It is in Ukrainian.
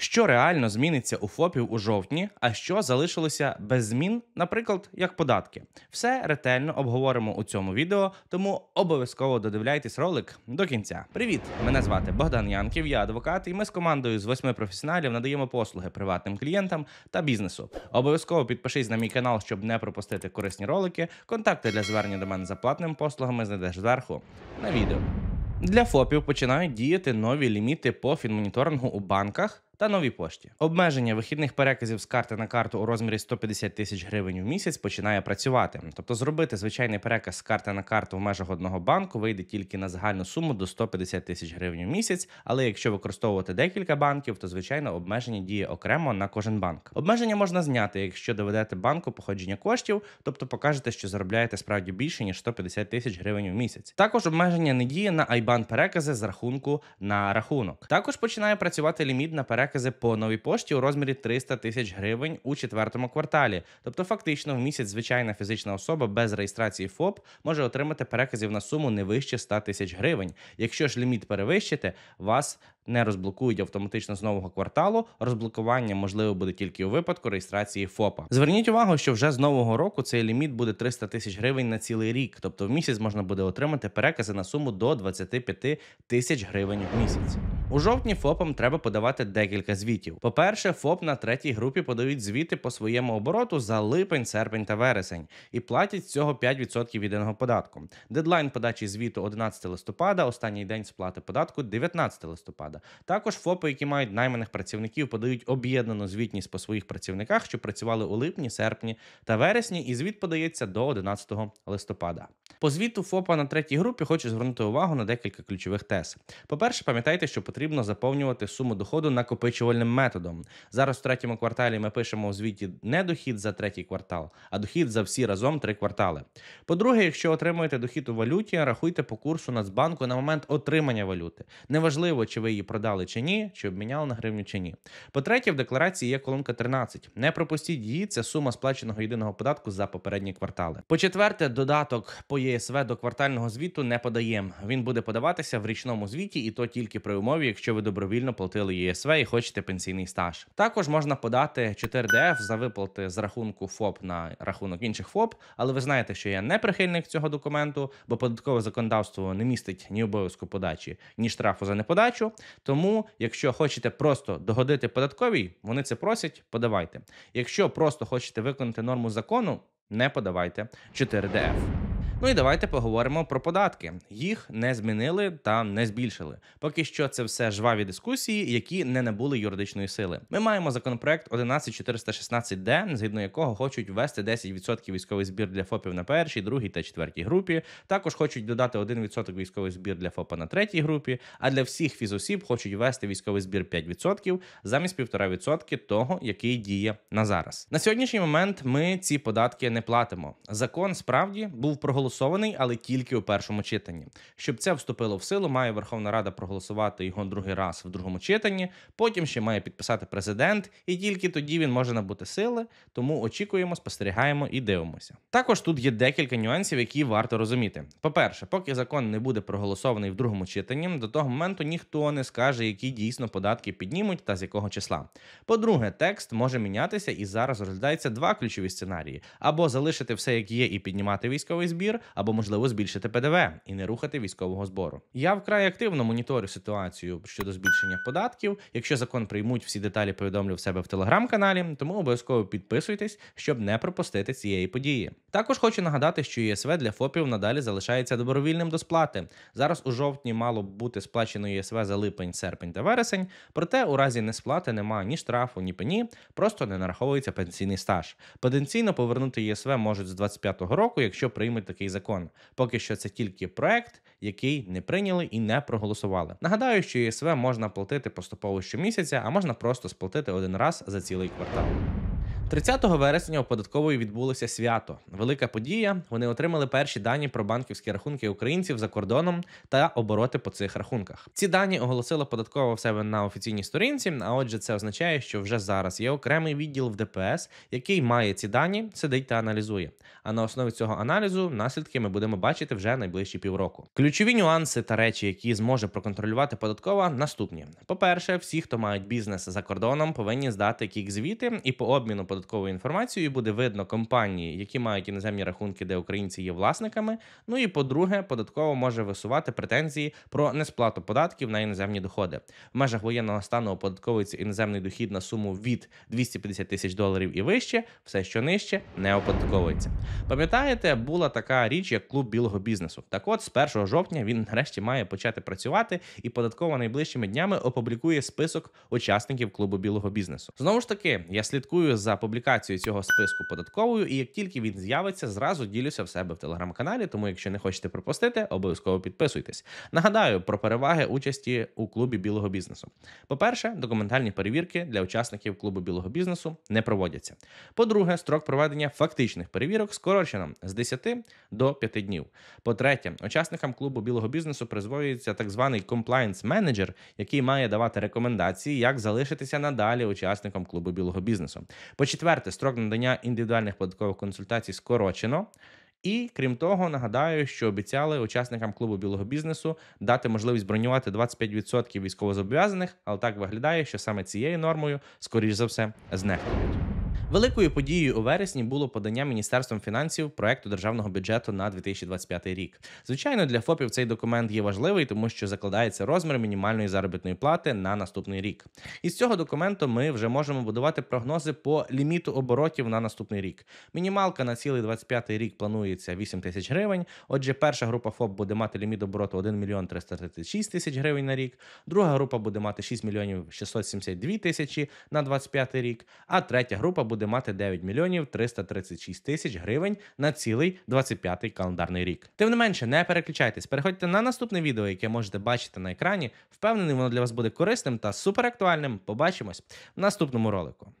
що реально зміниться у ФОПів у жовтні, а що залишилося без змін, наприклад, як податки. Все ретельно обговоримо у цьому відео, тому обов'язково додивляйтесь ролик до кінця. Привіт! Мене звати Богдан Янків, я адвокат, і ми з командою з восьми професіоналів надаємо послуги приватним клієнтам та бізнесу. Обов'язково підпишись на мій канал, щоб не пропустити корисні ролики. Контакти для звернення до мене за платними послугами знайдеш зверху на відео. Для ФОПів починають діяти нові ліміти по фінмоніторингу у банках та новій пошті. Обмеження вихідних переказів з карти на карту у розмірі 150 тисяч гривень у місяць починає працювати. Тобто, зробити звичайний переказ з карти на карту в межах одного банку вийде тільки на загальну суму до 150 тисяч гривень у місяць. Але якщо використовувати декілька банків, то звичайно обмеження діє окремо на кожен банк. Обмеження можна зняти, якщо доведете банку походження коштів, тобто покажете, що заробляєте справді більше ніж 150 тисяч гривень у місяць. Також обмеження не діє на Айбан перекази з рахунку на рахунок. Також починає працювати ліміт на переказ перекази по новій пошті у розмірі 300 тисяч гривень у четвертому кварталі. Тобто, фактично, в місяць звичайна фізична особа без реєстрації ФОП може отримати переказів на суму не вище 100 тисяч гривень. Якщо ж ліміт перевищити, вас не розблокують автоматично з нового кварталу. Розблокування можливо буде тільки у випадку реєстрації ФОПа. Зверніть увагу, що вже з нового року цей ліміт буде 300 тисяч гривень на цілий рік. Тобто в місяць можна буде отримати перекази на суму до 25 тисяч гривень в місяць. У жовтні ФОПам треба подавати декілька звітів. По-перше, ФОП на третій групі подають звіти по своєму обороту за липень, серпень та вересень і платять з цього 5% єдиного податку. Дедлайн подачі звіту 11 листопада, останній день сплати податку 19 листопада. Також ФОПи, які мають найманих працівників, подають об'єднану звітність по своїх працівниках, що працювали у липні, серпні та вересні, і звіт подається до 11 листопада. По звіту ФОПа на третій групі хочу звернути увагу на декілька ключових тез. По перше, пам'ятайте, що потрібно потрібно заповнювати суму доходу накопичувальним методом. Зараз в третьому кварталі ми пишемо у звіті не дохід за третій квартал, а дохід за всі разом три квартали. По-друге, якщо отримуєте дохід у валюті, рахуйте по курсу Нацбанку на момент отримання валюти. Неважливо, чи ви її продали чи ні, чи обміняли на гривню чи ні. По-третє, в декларації є колонка 13. Не пропустіть її, це сума сплаченого єдиного податку за попередні квартали. По четверте, додаток по ЄСВ до квартального звіту не подаємо. Він буде подаватися в річному звіті, і то тільки при умові якщо ви добровільно платили ЄСВ і хочете пенсійний стаж. Також можна подати 4ДФ за виплати з рахунку ФОП на рахунок інших ФОП, але ви знаєте, що я не прихильник цього документу, бо податкове законодавство не містить ні обов'язку подачі, ні штрафу за неподачу. Тому, якщо хочете просто догодити податковій, вони це просять, подавайте. Якщо просто хочете виконати норму закону, не подавайте 4ДФ. Ну і давайте поговоримо про податки. Їх не змінили та не збільшили. Поки що це все жваві дискусії, які не набули юридичної сили. Ми маємо законопроект 11416 д згідно якого хочуть ввести 10% військовий збір для ФОПів на першій, другій та четвертій групі. Також хочуть додати 1% військовий збір для ФОПа на третій групі. А для всіх фізосіб хочуть ввести військовий збір 5% замість 1,5% того, який діє на зараз. На сьогоднішній момент ми ці податки не платимо. Закон справді був проголосований проголосований, але тільки у першому читанні. Щоб це вступило в силу, має Верховна Рада проголосувати його другий раз в другому читанні. Потім ще має підписати президент, і тільки тоді він може набути сили. Тому очікуємо, спостерігаємо і дивимося. Також тут є декілька нюансів, які варто розуміти. По-перше, поки закон не буде проголосований в другому читанні, до того моменту ніхто не скаже, які дійсно податки піднімуть та з якого числа. По-друге, текст може мінятися і зараз розглядається два ключові сценарії: або залишити все, як є, і піднімати військовий збір, або, можливо, збільшити ПДВ і не рухати військового збору. Я вкрай активно моніторю ситуацію щодо збільшення податків. Якщо закон приймуть, всі деталі повідомлю в себе в телеграм-каналі, тому обов'язково підписуйтесь, щоб не пропустити цієї події. Також хочу нагадати, що ЄСВ для ФОПів надалі залишається добровільним до сплати. Зараз у жовтні мало б бути сплачено ЄСВ за липень, серпень та вересень, проте у разі несплати немає ні штрафу, ні пені, просто не нараховується пенсійний стаж. Потенційно повернути ЄСВ можуть з 25-го року, якщо приймуть такий закон. Поки що це тільки проект, який не прийняли і не проголосували. Нагадаю, що ЄСВ можна платити поступово щомісяця, а можна просто сплатити один раз за цілий квартал. 30 вересня у податкової відбулося свято. Велика подія. Вони отримали перші дані про банківські рахунки українців за кордоном та обороти по цих рахунках. Ці дані оголосила податкова в себе на офіційній сторінці. А отже, це означає, що вже зараз є окремий відділ в ДПС, який має ці дані, сидить та аналізує. А на основі цього аналізу наслідки ми будемо бачити вже найближчі півроку. Ключові нюанси та речі, які зможе проконтролювати податкова, наступні: по перше, всі, хто мають бізнес за кордоном, повинні здати кік звіти і по обміну додатковою інформацією, і буде видно компанії, які мають іноземні рахунки, де українці є власниками. Ну і по-друге, податково може висувати претензії про несплату податків на іноземні доходи. В межах воєнного стану оподатковується іноземний дохід на суму від 250 тисяч доларів і вище, все що нижче, не оподатковується. Пам'ятаєте, була така річ, як клуб білого бізнесу. Так от з 1 жовтня він нарешті має почати працювати, і податково найближчими днями опублікує список учасників клубу білого бізнесу. Знову ж таки, я слідкую за публікацію цього списку податковою, і як тільки він з'явиться, зразу ділюся в себе в телеграм-каналі. Тому, якщо не хочете пропустити, обов'язково підписуйтесь. Нагадаю про переваги участі у клубі білого бізнесу. По-перше, документальні перевірки для учасників клубу білого бізнесу не проводяться. По-друге, строк проведення фактичних перевірок скорочено з 10 до 5 днів. По-третє, учасникам клубу білого бізнесу призвоюється так званий комплаєнс-менеджер, який має давати рекомендації, як залишитися надалі учасником клубу білого бізнесу. По Четверте, строк надання індивідуальних податкових консультацій скорочено. І крім того, нагадаю, що обіцяли учасникам клубу білого бізнесу дати можливість бронювати 25% військовозобов'язаних, але так виглядає, що саме цією нормою, скоріш за все, знехтують. Великою подією у вересні було подання міністерством фінансів проекту державного бюджету на 2025 рік. Звичайно, для ФОПів цей документ є важливий, тому що закладається розмір мінімальної заробітної плати на наступний рік. Із цього документу ми вже можемо будувати прогнози по ліміту оборотів на наступний рік. Мінімалка на цілий 25 рік планується 8 тисяч гривень. Отже, перша група ФОП буде мати ліміт обороту 1 мільйон 336 тисяч гривень на рік. Друга група буде мати 6 мільйонів 672 тисячі на 25 рік. А третя група буде буде мати 9 мільйонів 336 тисяч гривень на цілий 25-й календарний рік. Тим не менше, не переключайтесь, переходьте на наступне відео, яке можете бачити на екрані. Впевнений, воно для вас буде корисним та суперактуальним. Побачимось в наступному ролику.